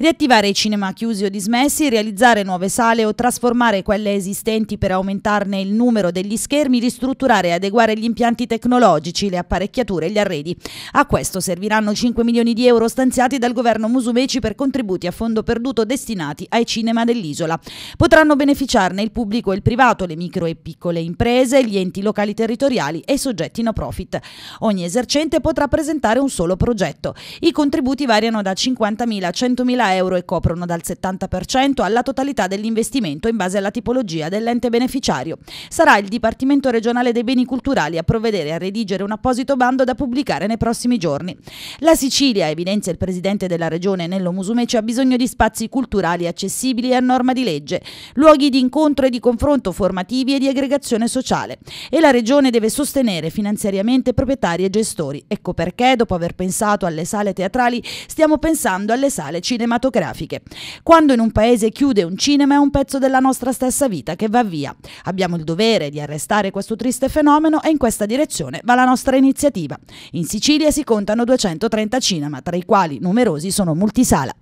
riattivare i cinema chiusi o dismessi, realizzare nuove sale o trasformare quelle esistenti per aumentarne il numero degli schermi, ristrutturare e adeguare gli impianti tecnologici, le apparecchiature e gli arredi. A questo serviranno 5 milioni di euro stanziati dal governo Musumeci per contributi a fondo perduto destinati ai cinema dell'isola. Potranno beneficiarne il pubblico e il privato, le micro e piccole imprese, gli enti locali territoriali e i soggetti no profit. Ogni esercente potrà presentare un solo progetto. I contributi variano da 50.000 a 100.000 euro euro e coprono dal 70% alla totalità dell'investimento in base alla tipologia dell'ente beneficiario. Sarà il Dipartimento regionale dei beni culturali a provvedere a redigere un apposito bando da pubblicare nei prossimi giorni. La Sicilia, evidenzia il presidente della regione Nello Musumeci, ha bisogno di spazi culturali accessibili a norma di legge, luoghi di incontro e di confronto formativi e di aggregazione sociale e la regione deve sostenere finanziariamente proprietari e gestori. Ecco perché, dopo aver pensato alle sale teatrali, stiamo pensando alle sale cinematografiche cinematografiche. Quando in un paese chiude un cinema è un pezzo della nostra stessa vita che va via. Abbiamo il dovere di arrestare questo triste fenomeno e in questa direzione va la nostra iniziativa. In Sicilia si contano 230 cinema, tra i quali numerosi sono multisala.